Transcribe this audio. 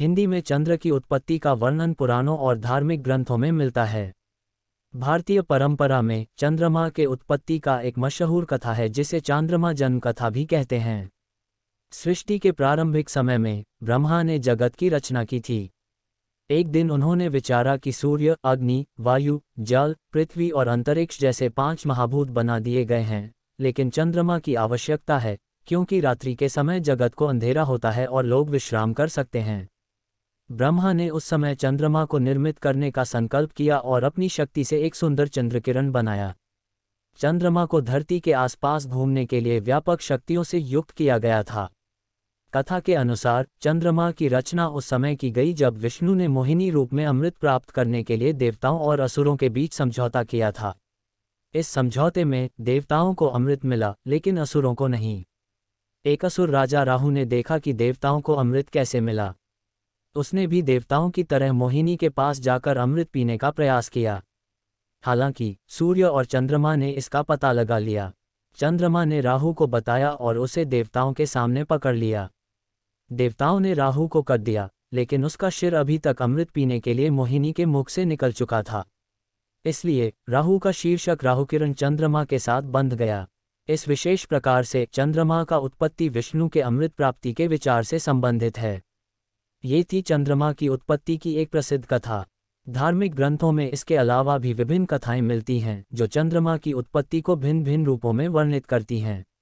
हिंदी में चंद्र की उत्पत्ति का वर्णन पुराणों और धार्मिक ग्रंथों में मिलता है भारतीय परंपरा में चंद्रमा के उत्पत्ति का एक मशहूर कथा है जिसे चंद्रमा जन्म कथा भी कहते हैं सृष्टि के प्रारंभिक समय में ब्रह्मा ने जगत की रचना की थी एक दिन उन्होंने विचारा कि सूर्य अग्नि वायु जल पृथ्वी और अंतरिक्ष जैसे पांच महाभूत बना दिए गए हैं लेकिन चंद्रमा की आवश्यकता है क्योंकि रात्रि के समय जगत को अंधेरा होता है और लोग विश्राम कर सकते हैं ब्रह्मा ने उस समय चंद्रमा को निर्मित करने का संकल्प किया और अपनी शक्ति से एक सुंदर चंद्रकिरण बनाया चंद्रमा को धरती के आसपास घूमने के लिए व्यापक शक्तियों से युक्त किया गया था कथा के अनुसार चंद्रमा की रचना उस समय की गई जब विष्णु ने मोहिनी रूप में अमृत प्राप्त करने के लिए देवताओं और असुरों के बीच समझौता किया था इस समझौते में देवताओं को अमृत मिला लेकिन असुरों को नहीं एक असुर राजा राहु ने देखा कि देवताओं को अमृत कैसे मिला उसने भी देवताओं की तरह मोहिनी के पास जाकर अमृत पीने का प्रयास किया हालांकि सूर्य और चंद्रमा ने इसका पता लगा लिया चंद्रमा ने राहु को बताया और उसे देवताओं के सामने पकड़ लिया देवताओं ने राहु को कर दिया लेकिन उसका शिर अभी तक अमृत पीने के लिए मोहिनी के मुख से निकल चुका था इसलिए राहु का शीर्षक राहु किरण चंद्रमा के साथ बंध गया इस विशेष प्रकार से चंद्रमा का उत्पत्ति विष्णु के अमृत प्राप्ति के विचार से संबंधित है ये थी चंद्रमा की उत्पत्ति की एक प्रसिद्ध कथा धार्मिक ग्रंथों में इसके अलावा भी विभिन्न कथाएं मिलती हैं जो चंद्रमा की उत्पत्ति को भिन्न भिन्न रूपों में वर्णित करती हैं